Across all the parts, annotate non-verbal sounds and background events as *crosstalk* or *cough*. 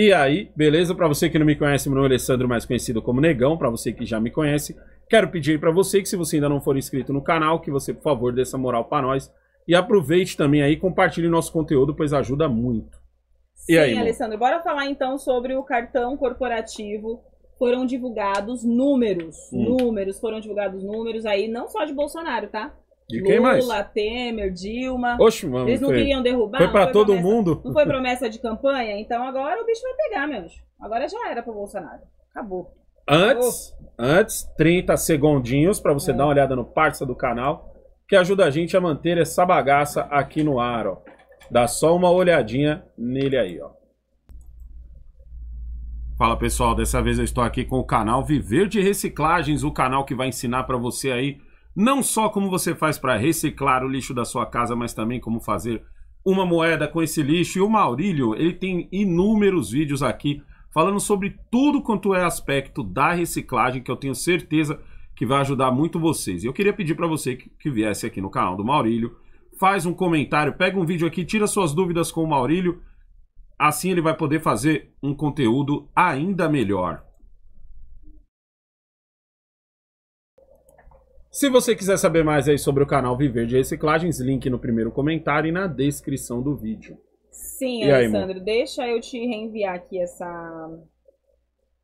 E aí, beleza? Para você que não me conhece, meu nome é Alessandro, mais conhecido como Negão. Para você que já me conhece, quero pedir para você que se você ainda não for inscrito no canal, que você, por favor, dê essa moral para nós. E aproveite também aí, compartilhe nosso conteúdo, pois ajuda muito. Sim, e aí, Alessandro, bora falar então sobre o cartão corporativo foram divulgados números, hum. números, foram divulgados números aí, não só de Bolsonaro, tá? De quem Lula, mais? Lula, Temer, Dilma. Oxe, mano, Eles não foi. queriam derrubar. Foi para todo promessa, mundo. Não foi promessa de campanha? Então agora o bicho vai pegar, meus. Agora já era pro Bolsonaro. Acabou. Antes, Acabou. antes 30 segundinhos para você é. dar uma olhada no parça do canal, que ajuda a gente a manter essa bagaça aqui no ar, ó. Dá só uma olhadinha nele aí, ó. Fala pessoal, dessa vez eu estou aqui com o canal Viver de Reciclagens, o canal que vai ensinar para você aí não só como você faz para reciclar o lixo da sua casa, mas também como fazer uma moeda com esse lixo. E o Maurílio, ele tem inúmeros vídeos aqui falando sobre tudo quanto é aspecto da reciclagem, que eu tenho certeza que vai ajudar muito vocês. E eu queria pedir para você que, que viesse aqui no canal do Maurílio, faz um comentário, pega um vídeo aqui, tira suas dúvidas com o Maurílio, assim ele vai poder fazer um conteúdo ainda melhor. Se você quiser saber mais aí sobre o canal Viver de Reciclagens, link no primeiro comentário e na descrição do vídeo. Sim, e Alessandro, aí, deixa eu te reenviar aqui essa,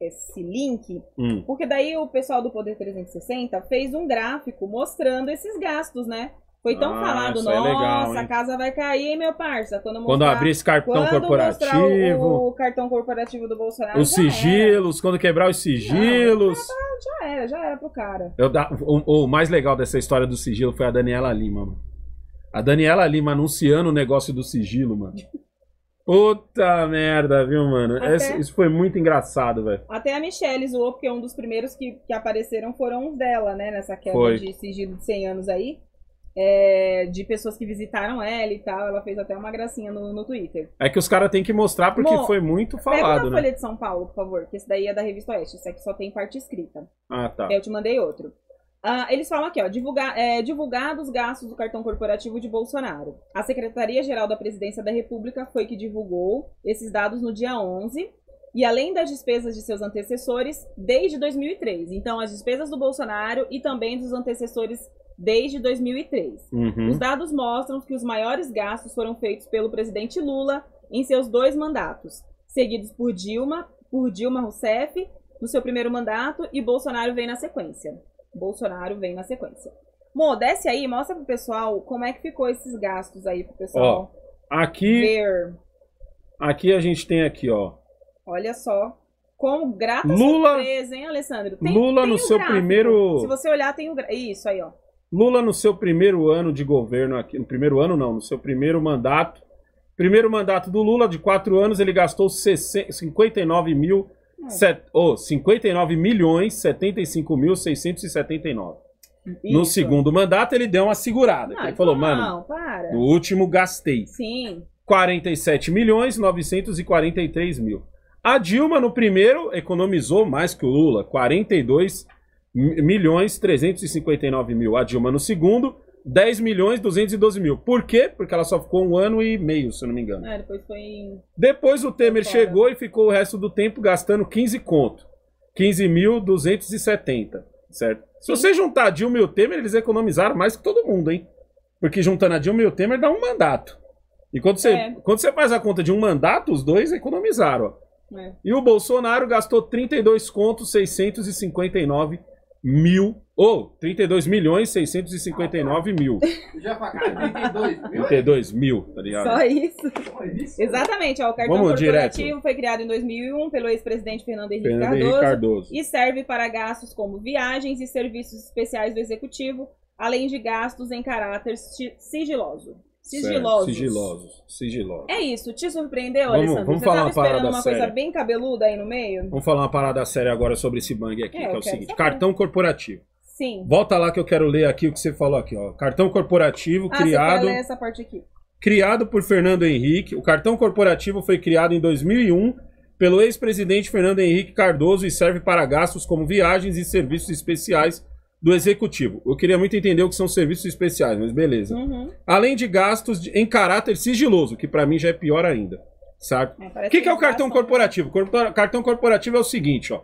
esse link, hum. porque daí o pessoal do Poder 360 fez um gráfico mostrando esses gastos, né? Foi tão ah, falado, nossa, é legal, a casa vai cair, meu parça. Quando, mostrar, quando abrir esse cartão quando corporativo. O, o, cartão corporativo do Bolsonaro. Os sigilos, era. quando quebrar os sigilos. Não, já era, já era pro cara. Eu, o, o, mais legal dessa história do sigilo foi a Daniela Lima, mano. A Daniela Lima anunciando o negócio do sigilo, mano. Puta merda, viu, mano? Até, Esse, isso foi muito engraçado, velho. Até a Michelle zoou, porque um dos primeiros que, que apareceram foram os dela, né? Nessa quebra foi. de sigilo de 100 anos aí. É, de pessoas que visitaram ela e tal. Ela fez até uma gracinha no, no Twitter. É que os caras têm que mostrar porque Bom, foi muito falado, pega né? Folha de São Paulo, por favor, que esse daí é da Revista Oeste. Esse aqui só tem parte escrita. Ah, tá. Eu te mandei outro. Ah, eles falam aqui, ó, divulgar, é, divulgados gastos do cartão corporativo de Bolsonaro. A Secretaria-Geral da Presidência da República foi que divulgou esses dados no dia 11, e além das despesas de seus antecessores desde 2003. Então, as despesas do Bolsonaro e também dos antecessores desde 2003. Uhum. Os dados mostram que os maiores gastos foram feitos pelo presidente Lula em seus dois mandatos, seguidos por Dilma, por Dilma Rousseff no seu primeiro mandato e Bolsonaro vem na sequência. Bolsonaro vem na sequência. Mô, desce aí, mostra pro pessoal como é que ficou esses gastos aí pro pessoal. Ó, aqui ver. Aqui a gente tem aqui, ó. Olha só. Com grata Lula, surpresa, hein, Alessandro? Tem, Lula tem no seu gráfico. primeiro. Se você olhar, tem o. Isso aí, ó. Lula, no seu primeiro ano de governo aqui, no primeiro ano não, no seu primeiro mandato, primeiro mandato do Lula, de quatro anos, ele gastou 59 mil. Set, oh, 59 milhões 75 mil 679. Isso. No segundo mandato, ele deu uma segurada. Não, ele falou, então, não, mano, para. no último gastei. Sim. 47 milhões 943 mil. A Dilma, no primeiro, economizou mais que o Lula, 42 milhões 359 mil a Dilma no segundo, 10 milhões 212 mil. Por quê? Porque ela só ficou um ano e meio, se eu não me engano. É, depois foi em... Depois o Temer Fora. chegou e ficou o resto do tempo gastando 15 conto. 15.270, certo? Se você juntar a Dilma e o Temer, eles economizaram mais que todo mundo, hein? Porque juntando a Dilma e o Temer dá um mandato. E quando você, é. quando você faz a conta de um mandato, os dois economizaram, É. E o Bolsonaro gastou 32 contos 659 mil. Ou, oh, 32 milhões 659 mil. Já pagaram 32 mil? 32 mil, tá ligado? Só isso. Só isso. Exatamente, ó, o cartão Vamos corporativo direto. foi criado em 2001 pelo ex-presidente Fernando Henrique Fernando Cardoso, Cardoso e serve para gastos como viagens e serviços especiais do executivo, além de gastos em caráter sigiloso. Sigilosos. sigilosos. Sigilosos. É isso. Te surpreendeu, vamos, Alessandro? Vamos Você falar uma esperando uma séria. coisa bem cabeluda aí no meio? Vamos falar uma parada séria agora sobre esse bang aqui, é, que é o seguinte. Saber. Cartão corporativo. Sim. Volta lá que eu quero ler aqui o que você falou aqui, ó. Cartão corporativo ah, criado. Você ler essa parte aqui. Criado por Fernando Henrique. O cartão corporativo foi criado em 2001 pelo ex-presidente Fernando Henrique Cardoso e serve para gastos como viagens e serviços especiais do executivo. Eu queria muito entender o que são serviços especiais, mas beleza. Uhum. Além de gastos de, em caráter sigiloso, que para mim já é pior ainda, sabe? É, o que, que é o cartão corporativo? cartão corporativo é o seguinte, ó.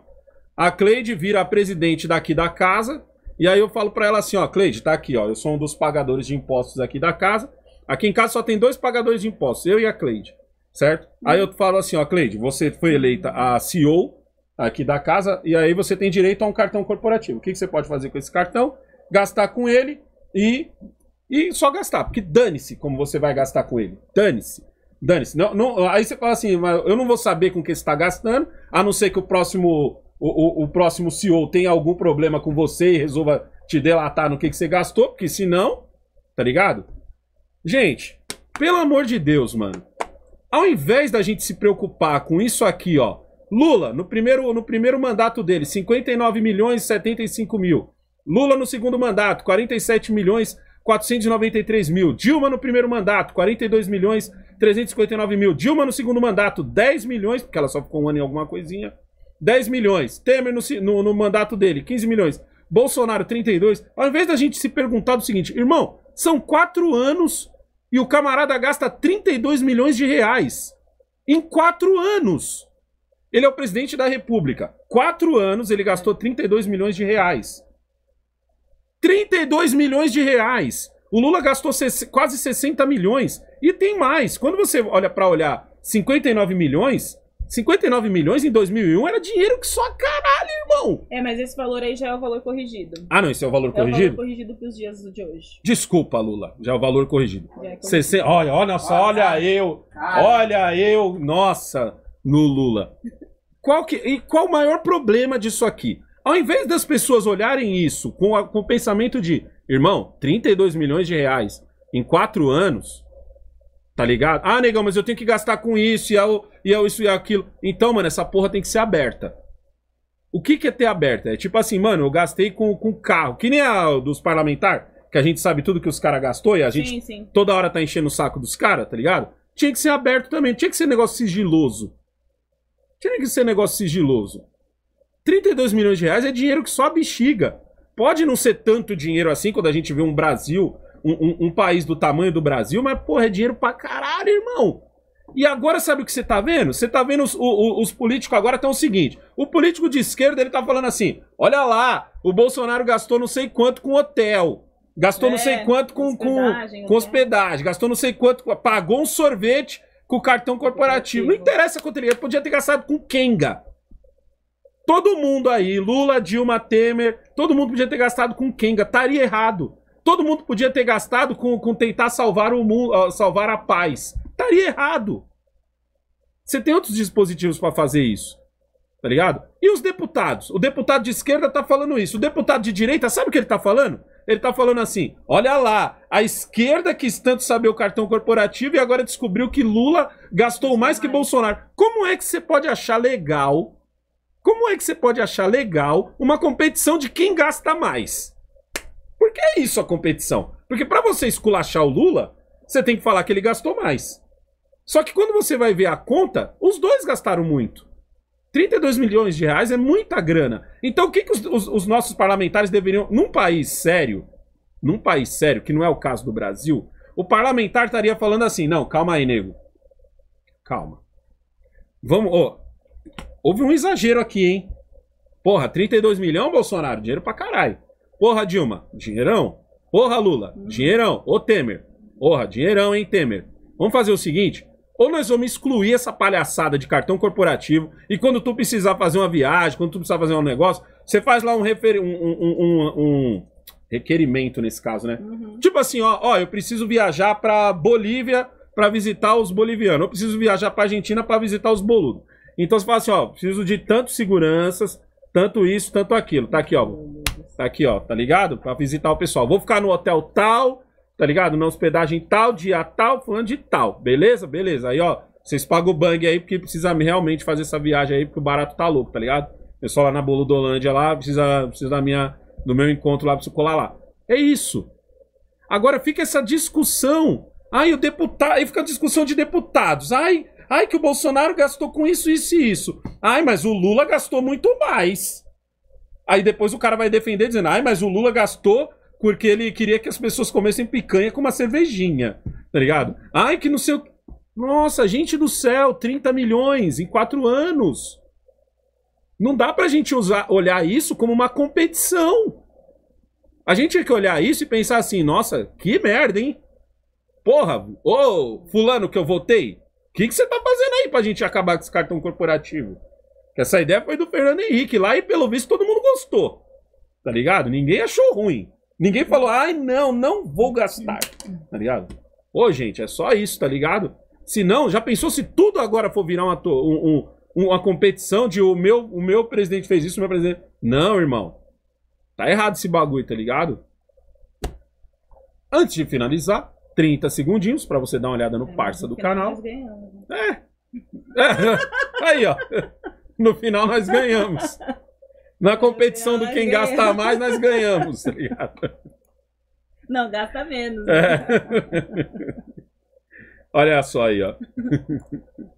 A Cleide vira a presidente daqui da casa, e aí eu falo para ela assim, ó, Cleide, tá aqui, ó, eu sou um dos pagadores de impostos aqui da casa. Aqui em casa só tem dois pagadores de impostos, eu e a Cleide, certo? Uhum. Aí eu falo assim, ó, Cleide, você foi eleita a CEO aqui da casa, e aí você tem direito a um cartão corporativo. O que, que você pode fazer com esse cartão? Gastar com ele e, e só gastar, porque dane-se como você vai gastar com ele. Dane-se. Dane-se. Não, não, aí você fala assim, mas eu não vou saber com que você está gastando, a não ser que o próximo, o, o, o, próximo CEO tenha algum problema com você e resolva te delatar no que, que você gastou, porque senão, tá ligado? Gente, pelo amor de Deus, mano. Ao invés da gente se preocupar com isso aqui, ó, Lula, no primeiro, no primeiro mandato dele, 59 milhões e 75 mil. Lula no segundo mandato, 47 milhões 493 mil. Dilma no primeiro mandato, 42 milhões 359 mil. Dilma no segundo mandato, 10 milhões, porque ela só ficou um ano em alguma coisinha. 10 milhões. Temer no, no, no mandato dele, 15 milhões. Bolsonaro, 32. Ao invés da gente se perguntar do seguinte, irmão, são quatro anos e o camarada gasta 32 milhões de reais. Em quatro anos. Ele é o presidente da República. Quatro anos ele gastou 32 milhões de reais. 32 milhões de reais. O Lula gastou quase 60 milhões. E tem mais. Quando você olha para olhar 59 milhões, 59 milhões em 2001 era dinheiro que só caralho, irmão. É, mas esse valor aí já é o valor corrigido. Ah, não, esse é o valor é corrigido? É o valor corrigido pros dias de hoje. Desculpa, Lula, já é o valor corrigido. É, Cê, cê, olha, olha, só, olha, olha eu, cara. olha eu, nossa no Lula. Qual que, e qual o maior problema disso aqui? Ao invés das pessoas olharem isso com, a, com o pensamento de, irmão, 32 milhões de reais em quatro anos, tá ligado? Ah, negão, mas eu tenho que gastar com isso e, é o e ao é isso e é aquilo. Então, mano, essa porra tem que ser aberta. O que, que é ter aberta? É tipo assim, mano, eu gastei com, com carro, que nem a dos parlamentares, que a gente sabe tudo que os caras gastou e a gente sim, sim. toda hora tá enchendo o saco dos caras, tá ligado? Tinha que ser aberto também, tinha que ser negócio sigiloso. Tinha que ser negócio sigiloso. 32 milhões de reais é dinheiro que só bexiga. Pode não ser tanto dinheiro assim quando a gente vê um Brasil, um, um, um país do tamanho do Brasil, mas, porra, é dinheiro pra caralho, irmão. E agora sabe o que você tá vendo? Você tá vendo os, os, os políticos agora estão o seguinte: o político de esquerda ele tá falando assim: olha lá, o Bolsonaro gastou não sei quanto com hotel. Gastou é, não sei é, quanto com, hospedagem, com é. hospedagem, gastou não sei quanto, pagou um sorvete com o cartão corporativo. Não interessa quanto ele é, podia ter gastado com Kenga. Todo mundo aí, Lula, Dilma, Temer, todo mundo podia ter gastado com Kenga, estaria errado. Todo mundo podia ter gastado com, com tentar salvar o mundo, salvar a paz. Estaria errado. Você tem outros dispositivos para fazer isso. Tá ligado? E os deputados? O deputado de esquerda tá falando isso. O deputado de direita, sabe o que ele tá falando? Ele tá falando assim: olha lá, a esquerda quis tanto saber o cartão corporativo e agora descobriu que Lula gastou mais que Bolsonaro. Como é que você pode achar legal? Como é que você pode achar legal uma competição de quem gasta mais? Por que é isso a competição? Porque para você esculachar o Lula, você tem que falar que ele gastou mais. Só que quando você vai ver a conta, os dois gastaram muito. 32 milhões de reais é muita grana. Então o que, que os, os, os nossos parlamentares deveriam. Num país sério, num país sério, que não é o caso do Brasil, o parlamentar estaria falando assim: não, calma aí, nego. Calma. Vamos. houve um exagero aqui, hein? Porra, 32 milhões, Bolsonaro? Dinheiro pra caralho. Porra, Dilma? Dinheirão. Porra, Lula? Dinheirão. Ô, Temer? Porra, dinheirão, hein, Temer? Vamos fazer o seguinte: ou nós vamos excluir essa palhaçada de cartão corporativo e quando tu precisar fazer uma viagem, quando tu precisar fazer um negócio, você faz lá um, um, um, um requerimento nesse caso, né? Uhum. Tipo assim, ó, ó, eu preciso viajar para Bolívia para visitar os bolivianos, eu preciso viajar para Argentina para visitar os boludos. Então você fala assim, ó, preciso de tantos seguranças, tanto isso, tanto aquilo. Tá aqui, ó. Tá aqui, ó, tá ligado? Para visitar o pessoal. Vou ficar no hotel tal, tá ligado? Na hospedagem tal, dia tal, fulano de tal. Beleza? Beleza. Aí, ó, vocês pagam o bang aí, porque precisa realmente fazer essa viagem aí, porque o barato tá louco, tá ligado? Pessoal lá na Boludolândia lá, precisa, precisa da minha, do meu encontro lá, preciso colar lá. É isso. Agora fica essa discussão. Ai, o deputado. Aí fica a discussão de deputados. Ai, ai, que o Bolsonaro gastou com isso, isso e isso. Ai, mas o Lula gastou muito mais. Aí depois o cara vai defender dizendo, ai, mas o Lula gastou porque ele queria que as pessoas comessem picanha com uma cervejinha, tá ligado? Ai, que não sei o. Nossa, gente do céu, 30 milhões em quatro anos. Não dá pra gente usar, olhar isso como uma competição. A gente tem que olhar isso e pensar assim, nossa, que merda, hein? Porra, ô, fulano que eu votei, o que, que você tá fazendo aí pra gente acabar com esse cartão corporativo? Que essa ideia foi do Fernando Henrique lá e pelo visto todo mundo gostou. Tá ligado? Ninguém achou ruim. Ninguém falou, ai não, não vou gastar. Tá ligado? Ô, gente, é só isso, tá ligado? Se não, já pensou se tudo agora for virar uma, um, um, uma competição de o meu, o meu presidente fez isso, o meu presidente. Não, irmão. Tá errado esse bagulho, tá ligado? Antes de finalizar, 30 segundinhos para você dar uma olhada no é, parça do canal. É. *laughs* é. Aí, ó. No final nós ganhamos. Na competição do quem gasta mais, nós ganhamos, tá ligado? Não, gasta menos. É. Né? *laughs* Olha só aí, ó.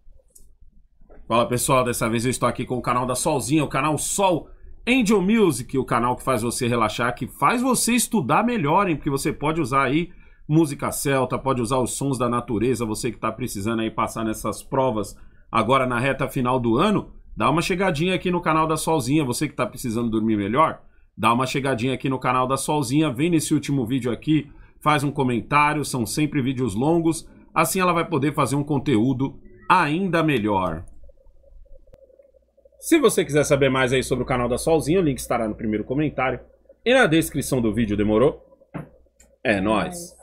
*laughs* Fala pessoal, dessa vez eu estou aqui com o canal da Solzinha, o canal Sol Angel Music, o canal que faz você relaxar, que faz você estudar melhor, hein? Porque você pode usar aí música celta, pode usar os sons da natureza, você que está precisando aí passar nessas provas agora na reta final do ano dá uma chegadinha aqui no canal da Solzinha, você que está precisando dormir melhor, dá uma chegadinha aqui no canal da Solzinha, vem nesse último vídeo aqui, faz um comentário, são sempre vídeos longos, assim ela vai poder fazer um conteúdo ainda melhor. Se você quiser saber mais aí sobre o canal da Solzinha, o link estará no primeiro comentário e na descrição do vídeo, demorou? É nóis!